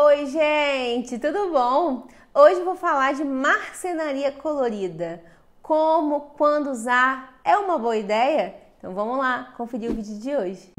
Oi, gente, tudo bom? Hoje vou falar de marcenaria colorida. Como, quando usar é uma boa ideia? Então vamos lá conferir o vídeo de hoje.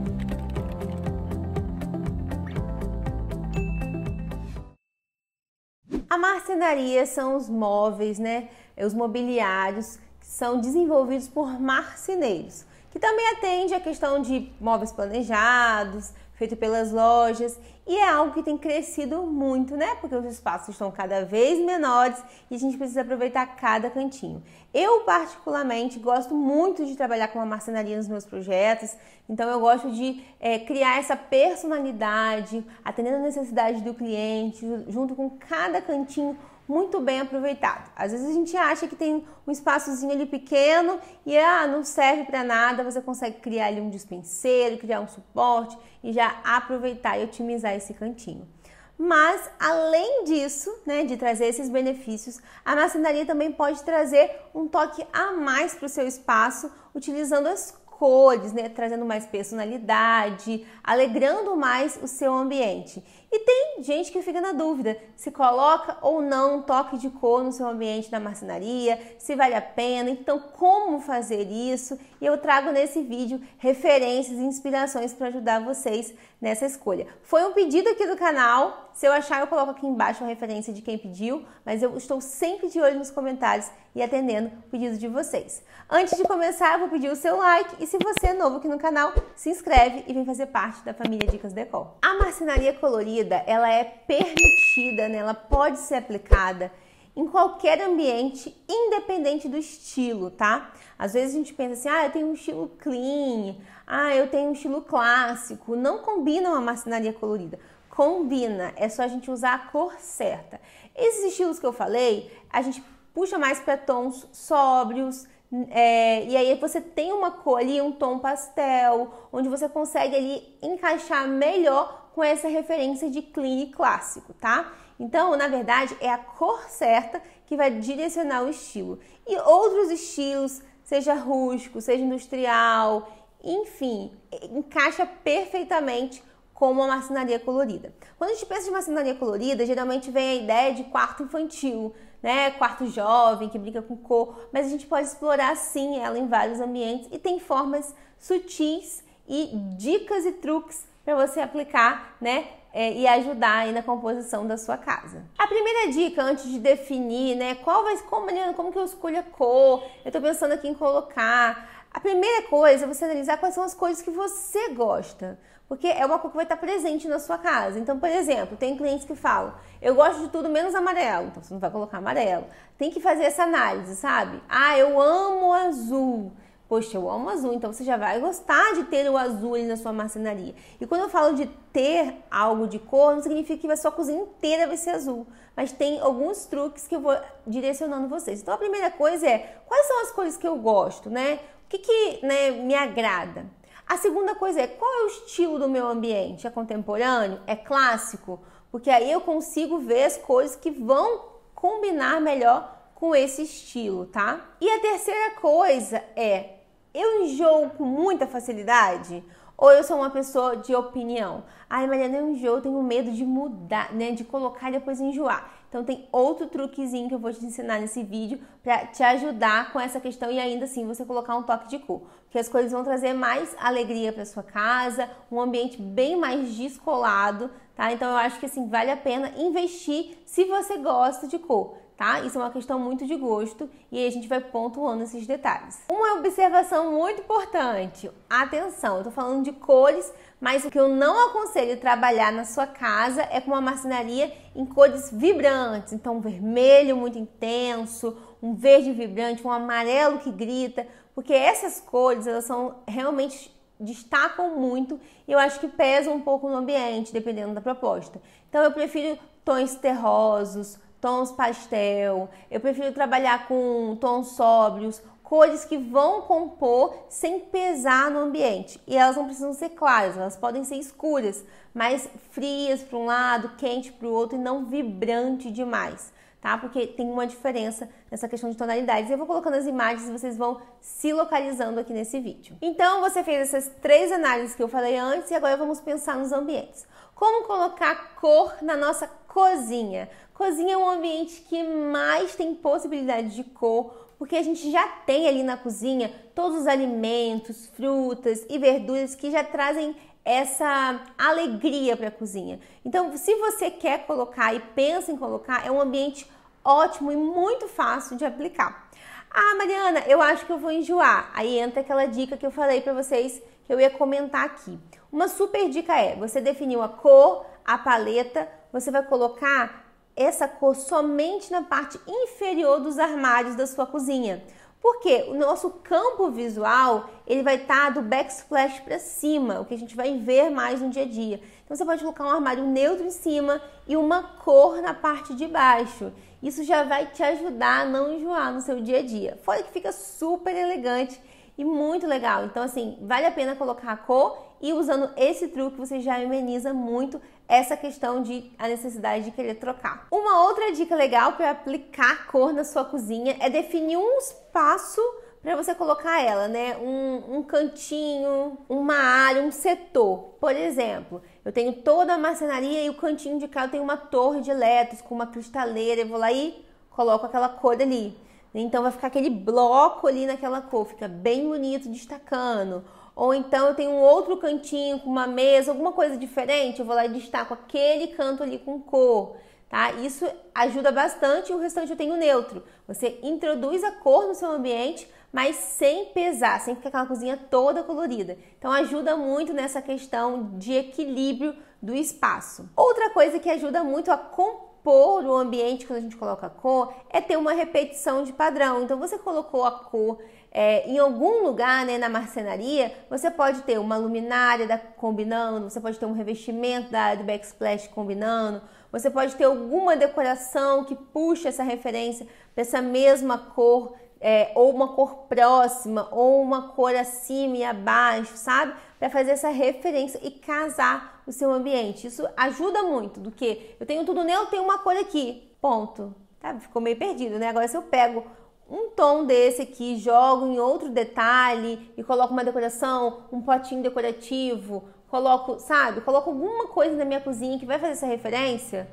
A marcenaria são os móveis, né? É, os mobiliários que são desenvolvidos por marceneiros, que também atende a questão de móveis planejados, feito pelas lojas e é algo que tem crescido muito, né? Porque os espaços estão cada vez menores e a gente precisa aproveitar cada cantinho. Eu, particularmente, gosto muito de trabalhar com a marcenaria nos meus projetos, então eu gosto de é, criar essa personalidade, atendendo a necessidade do cliente, junto com cada cantinho muito bem aproveitado. Às vezes a gente acha que tem um espaçozinho ali pequeno e ah, não serve para nada, você consegue criar ali um dispenseiro, criar um suporte e já aproveitar e otimizar esse cantinho. Mas além disso, né, de trazer esses benefícios, a maçonaria também pode trazer um toque a mais para o seu espaço, utilizando as cores, né, trazendo mais personalidade, alegrando mais o seu ambiente. E tem gente que fica na dúvida se coloca ou não toque de cor no seu ambiente da marcenaria, se vale a pena, então como fazer isso? E eu trago nesse vídeo referências e inspirações para ajudar vocês nessa escolha. Foi um pedido aqui do canal, se eu achar eu coloco aqui embaixo a referência de quem pediu, mas eu estou sempre de olho nos comentários e atendendo o pedido de vocês. Antes de começar, eu vou pedir o seu like e se você é novo aqui no canal, se inscreve e vem fazer parte da família Dicas Decol. A marcenaria colorida vida, ela é permitida, né? ela pode ser aplicada em qualquer ambiente, independente do estilo, tá? Às vezes a gente pensa assim, ah, eu tenho um estilo clean, ah, eu tenho um estilo clássico. Não combina uma marcenaria colorida. Combina, é só a gente usar a cor certa. Esses estilos que eu falei, a gente puxa mais para tons sóbrios, é, e aí você tem uma cor ali, um tom pastel, onde você consegue ali encaixar melhor com essa referência de clean clássico, tá? Então, na verdade, é a cor certa que vai direcionar o estilo. E outros estilos, seja rústico, seja industrial, enfim, encaixa perfeitamente com uma marcenaria colorida. Quando a gente pensa em marcenaria colorida, geralmente vem a ideia de quarto infantil, né? Quarto jovem que brinca com cor, mas a gente pode explorar sim ela em vários ambientes e tem formas sutis e dicas e truques para você aplicar, né? É, e ajudar aí na composição da sua casa. A primeira dica antes de definir, né, qual vai como, como que eu escolho a cor? Eu estou pensando aqui em colocar. A primeira coisa é você analisar quais são as coisas que você gosta, porque é uma cor que vai estar presente na sua casa. Então, por exemplo, tem clientes que falam: "Eu gosto de tudo menos amarelo". Então, você não vai colocar amarelo. Tem que fazer essa análise, sabe? Ah, eu amo azul. Poxa, eu amo azul, então você já vai gostar de ter o azul ali na sua marcenaria. E quando eu falo de ter algo de cor, não significa que a sua cozinha inteira vai ser azul. Mas tem alguns truques que eu vou direcionando vocês. Então a primeira coisa é, quais são as cores que eu gosto, né? O que, que né, me agrada? A segunda coisa é, qual é o estilo do meu ambiente? É contemporâneo? É clássico? Porque aí eu consigo ver as cores que vão combinar melhor com esse estilo, tá? E a terceira coisa é eu enjoo com muita facilidade? Ou eu sou uma pessoa de opinião? Ai, Mariana, eu enjoo, tenho medo de mudar, né? De colocar e depois enjoar. Então tem outro truquezinho que eu vou te ensinar nesse vídeo para te ajudar com essa questão e ainda assim você colocar um toque de cor, porque as coisas vão trazer mais alegria para sua casa, um ambiente bem mais descolado, tá? Então eu acho que assim vale a pena investir se você gosta de cor tá? Isso é uma questão muito de gosto e aí a gente vai pontuando esses detalhes. Uma observação muito importante, atenção, eu tô falando de cores, mas o que eu não aconselho trabalhar na sua casa é com uma marcenaria em cores vibrantes, então um vermelho muito intenso, um verde vibrante, um amarelo que grita, porque essas cores elas são realmente destacam muito e eu acho que pesam um pouco no ambiente, dependendo da proposta. Então eu prefiro tons terrosos, tons pastel, eu prefiro trabalhar com tons sóbrios, cores que vão compor sem pesar no ambiente. E elas não precisam ser claras, elas podem ser escuras, mas frias para um lado, quente para o outro e não vibrante demais tá? Porque tem uma diferença nessa questão de tonalidades. Eu vou colocando as imagens e vocês vão se localizando aqui nesse vídeo. Então, você fez essas três análises que eu falei antes e agora vamos pensar nos ambientes. Como colocar cor na nossa cozinha? Cozinha é um ambiente que mais tem possibilidade de cor, porque a gente já tem ali na cozinha todos os alimentos, frutas e verduras que já trazem essa alegria para a cozinha. Então, se você quer colocar e pensa em colocar, é um ambiente ótimo e muito fácil de aplicar. Ah, Mariana, eu acho que eu vou enjoar. Aí entra aquela dica que eu falei para vocês que eu ia comentar aqui. Uma super dica é: você definiu a cor, a paleta, você vai colocar essa cor somente na parte inferior dos armários da sua cozinha. Porque o nosso campo visual ele vai estar tá do backsplash para cima, o que a gente vai ver mais no dia a dia. Então você pode colocar um armário neutro em cima e uma cor na parte de baixo. Isso já vai te ajudar a não enjoar no seu dia a dia. Fora que fica super elegante e muito legal. Então, assim, vale a pena colocar a cor e usando esse truque você já ameniza muito essa questão de a necessidade de querer trocar. Uma outra dica legal para aplicar cor na sua cozinha é definir um espaço para você colocar ela, né? Um, um, cantinho, uma área, um setor. Por exemplo, eu tenho toda a marcenaria e o cantinho de cá eu tenho uma torre de elétricos com uma cristaleira. Eu vou lá e coloco aquela cor ali. Então vai ficar aquele bloco ali naquela cor, fica bem bonito destacando. Ou então eu tenho um outro cantinho com uma mesa, alguma coisa diferente, eu vou lá e destaco aquele canto ali com cor, tá? Isso ajuda bastante e o restante eu tenho neutro. Você introduz a cor no seu ambiente, mas sem pesar, sem ficar aquela cozinha toda colorida. Então ajuda muito nessa questão de equilíbrio do espaço. Outra coisa que ajuda muito a compor o ambiente quando a gente coloca cor é ter uma repetição de padrão. Então você colocou a cor é, em algum lugar né, na marcenaria, você pode ter uma luminária da, combinando, você pode ter um revestimento da, do backsplash combinando, você pode ter alguma decoração que puxa essa referência para essa mesma cor é, ou uma cor próxima, ou uma cor acima e abaixo, sabe? Para fazer essa referência e casar o seu ambiente. Isso ajuda muito do que eu tenho tudo nele, eu tenho uma cor aqui, ponto. Tá? Ficou meio perdido, né? Agora se eu pego um tom desse aqui, jogo em outro detalhe e coloco uma decoração, um potinho decorativo, coloco, sabe? Coloco alguma coisa na minha cozinha que vai fazer essa referência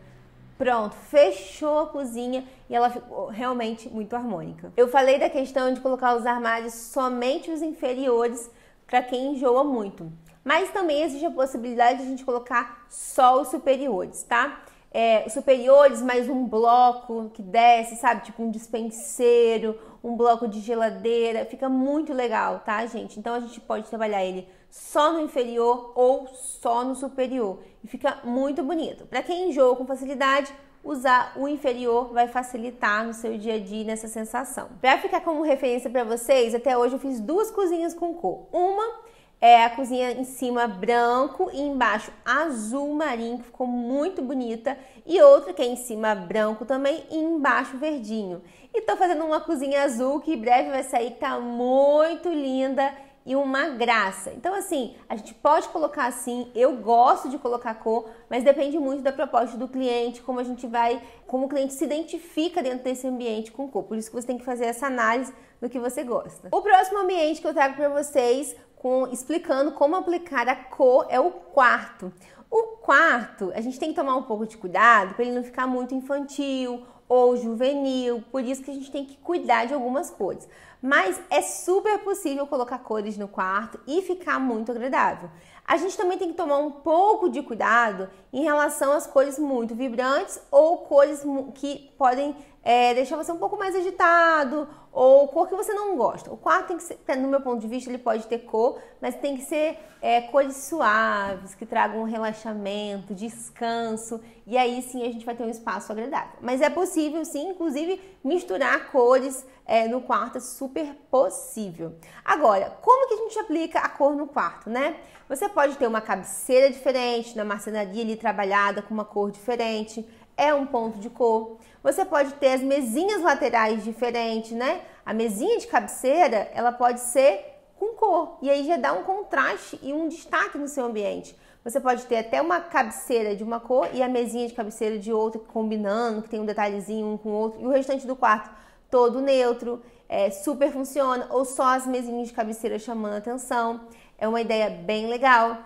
Pronto, fechou a cozinha e ela ficou realmente muito harmônica. Eu falei da questão de colocar os armários somente os inferiores para quem enjoa muito, mas também existe a possibilidade de a gente colocar só os superiores, tá? É, superiores, mais um bloco que desce, sabe? Tipo um dispenseiro, um bloco de geladeira. Fica muito legal, tá, gente? Então a gente pode trabalhar ele só no inferior ou só no superior e fica muito bonito. Para quem enjoa com facilidade, usar o inferior vai facilitar no seu dia a dia nessa sensação. Para ficar como referência para vocês, até hoje eu fiz duas cozinhas com cor. Uma é a cozinha em cima branco e embaixo azul marinho, que ficou muito bonita, e outra que é em cima branco também e embaixo verdinho. E tô fazendo uma cozinha azul que em breve vai sair, tá muito linda e uma graça. Então, assim, a gente pode colocar assim, eu gosto de colocar cor, mas depende muito da proposta do cliente, como a gente vai, como o cliente se identifica dentro desse ambiente com cor. Por isso que você tem que fazer essa análise do que você gosta. O próximo ambiente que eu trago para vocês, com, explicando como aplicar a cor, é o quarto. O quarto, a gente tem que tomar um pouco de cuidado para ele não ficar muito infantil ou juvenil, por isso que a gente tem que cuidar de algumas cores. Mas é super possível colocar cores no quarto e ficar muito agradável. A gente também tem que tomar um pouco de cuidado em relação às cores muito vibrantes ou cores que podem é, deixar você um pouco mais agitado ou cor que você não gosta. O quarto tem que ser, no meu ponto de vista, ele pode ter cor, mas tem que ser é, cores suaves, que tragam um relaxamento, descanso, e aí sim a gente vai ter um espaço agradável. Mas é possível sim, inclusive, misturar cores é, no quarto, é super possível. Agora, como que a gente aplica a cor no quarto, né? Você pode ter uma cabeceira diferente, na marcenaria ali trabalhada com uma cor diferente é um ponto de cor. Você pode ter as mesinhas laterais diferentes, né? A mesinha de cabeceira, ela pode ser com cor. E aí já dá um contraste e um destaque no seu ambiente. Você pode ter até uma cabeceira de uma cor e a mesinha de cabeceira de outra, combinando, que tem um detalhezinho um com o outro, e o restante do quarto todo neutro, é, super funciona, ou só as mesinhas de cabeceira chamando atenção. É uma ideia bem legal.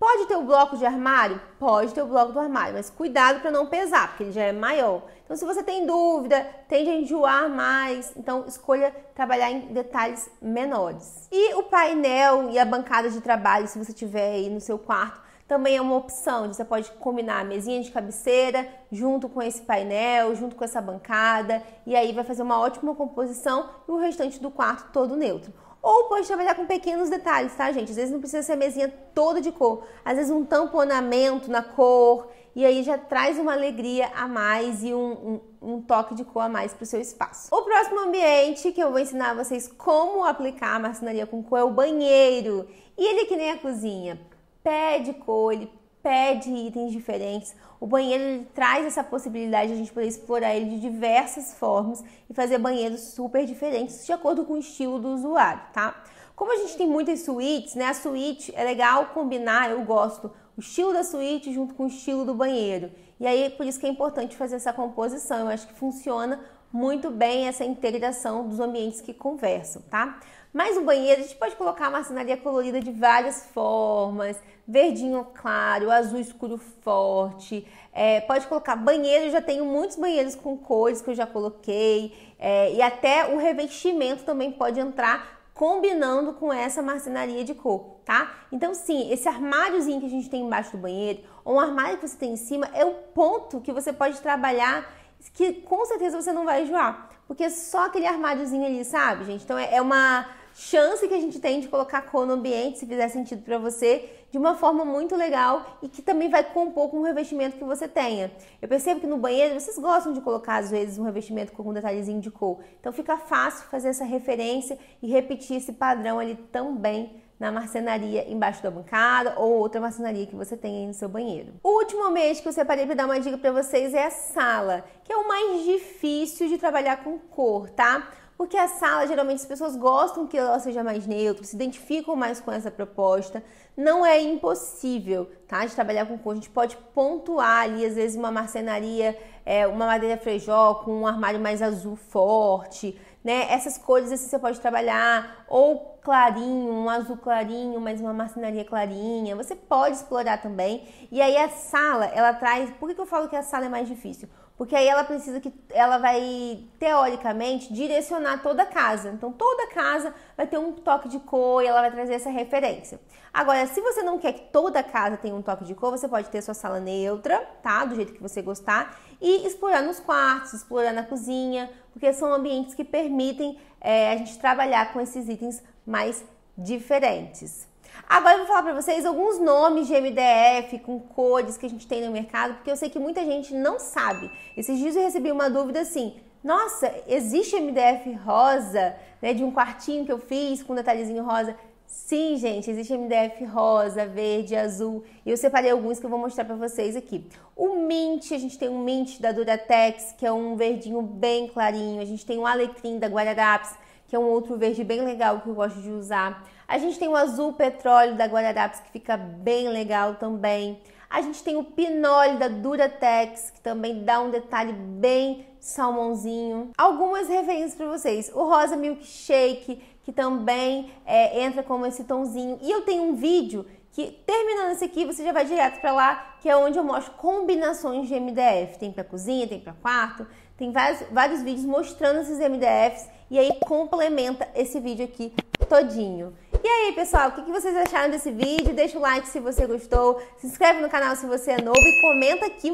Pode ter o bloco de armário? Pode ter o bloco do armário, mas cuidado para não pesar, porque ele já é maior. Então, se você tem dúvida, tende a enjoar mais, então escolha trabalhar em detalhes menores. E o painel e a bancada de trabalho, se você tiver aí no seu quarto, também é uma opção. Você pode combinar a mesinha de cabeceira junto com esse painel, junto com essa bancada, e aí vai fazer uma ótima composição e o restante do quarto todo neutro. Ou pode trabalhar com pequenos detalhes, tá, gente? Às vezes não precisa ser a mesinha toda de cor. Às vezes um tamponamento na cor. E aí já traz uma alegria a mais e um, um, um toque de cor a mais para o seu espaço. O próximo ambiente que eu vou ensinar a vocês como aplicar a marcenaria com cor é o banheiro. E ele é que nem a cozinha. Pede cor, ele pede itens diferentes. O banheiro ele traz essa possibilidade de a gente poder explorar ele de diversas formas e fazer banheiros super diferentes de acordo com o estilo do usuário, tá? Como a gente tem muitas suítes, né? A suíte é legal combinar, eu gosto, o estilo da suíte junto com o estilo do banheiro. E aí por isso que é importante fazer essa composição. Eu acho que funciona muito bem essa integração dos ambientes que conversam, tá? Mas o banheiro a gente pode colocar a marcenaria colorida de várias formas, verdinho claro, azul escuro forte. É, pode colocar banheiro, eu já tenho muitos banheiros com cores que eu já coloquei. É, e até o revestimento também pode entrar combinando com essa marcenaria de cor, tá? Então, sim, esse armáriozinho que a gente tem embaixo do banheiro, ou um armário que você tem em cima, é o ponto que você pode trabalhar que com certeza você não vai enjoar. Porque é só aquele armáriozinho ali, sabe, gente? Então, é, é uma chance que a gente tem de colocar cor no ambiente, se fizer sentido para você, de uma forma muito legal e que também vai compor com o revestimento que você tenha. Eu percebo que no banheiro vocês gostam de colocar às vezes um revestimento com um detalhezinho de cor. Então fica fácil fazer essa referência e repetir esse padrão ali também na marcenaria embaixo da bancada ou outra marcenaria que você tem aí no seu banheiro. O último mês que eu separei para dar uma dica para vocês é a sala, que é o mais difícil de trabalhar com cor, tá? porque a sala geralmente as pessoas gostam que ela seja mais neutra, se identificam mais com essa proposta. Não é impossível, tá? De trabalhar com cor, a gente pode pontuar ali às vezes uma marcenaria, é, uma madeira frejó com um armário mais azul forte, né? Essas cores assim você pode trabalhar ou clarinho, um azul clarinho, mas uma marcenaria clarinha. Você pode explorar também. E aí a sala, ela traz. Por que, que eu falo que a sala é mais difícil? Porque aí ela precisa que ela vai teoricamente direcionar toda a casa. Então toda a casa vai ter um toque de cor e ela vai trazer essa referência. Agora, se você não quer que toda a casa tenha um toque de cor, você pode ter sua sala neutra, tá? Do jeito que você gostar e explorar nos quartos, explorar na cozinha, porque são ambientes que permitem é, a gente trabalhar com esses itens mais diferentes. Agora eu vou falar para vocês alguns nomes de MDF com cores que a gente tem no mercado, porque eu sei que muita gente não sabe. Esses dias eu recebi uma dúvida assim: nossa, existe MDF rosa, né? De um quartinho que eu fiz com detalhezinho rosa. Sim, gente, existe MDF rosa, verde, azul. E eu separei alguns que eu vou mostrar para vocês aqui. O mint, a gente tem um mint da Duratex, que é um verdinho bem clarinho. A gente tem um alecrim da Guararapes, que é um outro verde bem legal que eu gosto de usar. A gente tem o azul petróleo da Guararapes, que fica bem legal também. A gente tem o pinole da Duratex, que também dá um detalhe bem salmãozinho. Algumas referências para vocês. O rosa milkshake, que também é, entra como esse tonzinho. E eu tenho um vídeo que terminando esse aqui, você já vai direto para lá, que é onde eu mostro combinações de MDF. Tem para cozinha, tem para quarto, tem vários, vários vídeos mostrando esses MDFs e aí complementa esse vídeo aqui todinho. E aí, pessoal, o que vocês acharam desse vídeo? Deixa o like se você gostou, se inscreve no canal se você é novo e comenta aqui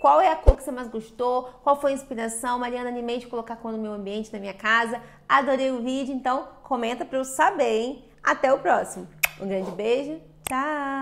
qual é a cor que você mais gostou, qual foi a inspiração. Mariana, animei de colocar cor no meu ambiente, na minha casa. Adorei o vídeo, então comenta para eu saber, hein? Até o próximo. Um grande beijo, tchau!